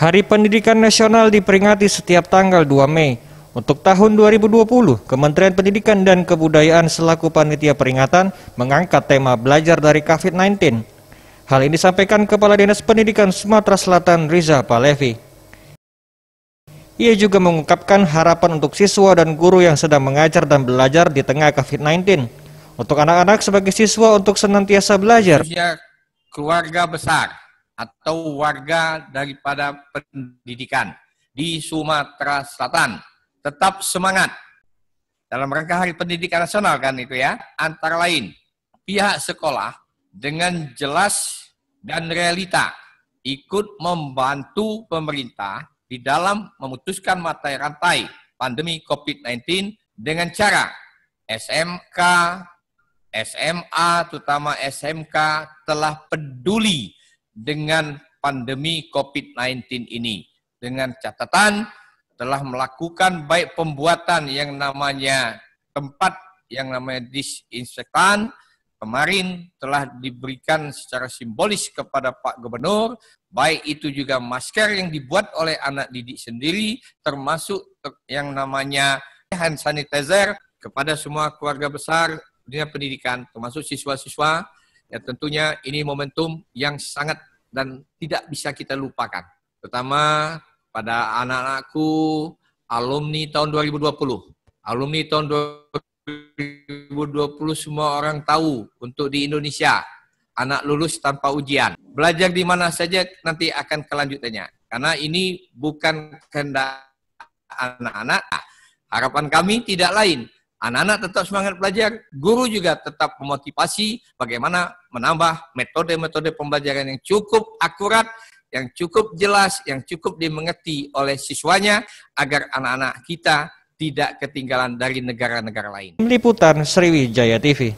Hari Pendidikan Nasional diperingati setiap tanggal 2 Mei. Untuk tahun 2020, Kementerian Pendidikan dan Kebudayaan selaku panitia peringatan mengangkat tema belajar dari COVID-19. Hal ini disampaikan Kepala Dinas Pendidikan Sumatera Selatan Riza Palevi. Ia juga mengungkapkan harapan untuk siswa dan guru yang sedang mengajar dan belajar di tengah COVID-19. Untuk anak-anak sebagai siswa untuk senantiasa belajar. Keluarga besar atau warga daripada pendidikan di Sumatera Selatan. Tetap semangat dalam rangka Hari Pendidikan Nasional kan itu ya. Antara lain pihak sekolah dengan jelas dan realita ikut membantu pemerintah di dalam memutuskan mata rantai pandemi COVID-19 dengan cara SMK, SMA, terutama SMK telah peduli dengan pandemi COVID-19 ini. Dengan catatan telah melakukan baik pembuatan yang namanya tempat yang namanya disinfektan. Kemarin telah diberikan secara simbolis kepada Pak Gubernur, baik itu juga masker yang dibuat oleh anak didik sendiri, termasuk yang namanya hand sanitizer kepada semua keluarga besar dunia pendidikan, termasuk siswa-siswa Ya, tentunya ini momentum yang sangat dan tidak bisa kita lupakan. Terutama pada anak-anakku alumni tahun 2020. Alumni tahun 2020 semua orang tahu untuk di Indonesia anak lulus tanpa ujian. Belajar di mana saja nanti akan kelanjutannya. Karena ini bukan kehendak anak-anak. Harapan kami tidak lain Anak-anak tetap semangat belajar, guru juga tetap memotivasi bagaimana menambah metode-metode pembelajaran yang cukup akurat, yang cukup jelas, yang cukup dimengerti oleh siswanya agar anak-anak kita tidak ketinggalan dari negara-negara lain. Liputan Sriwijaya TV.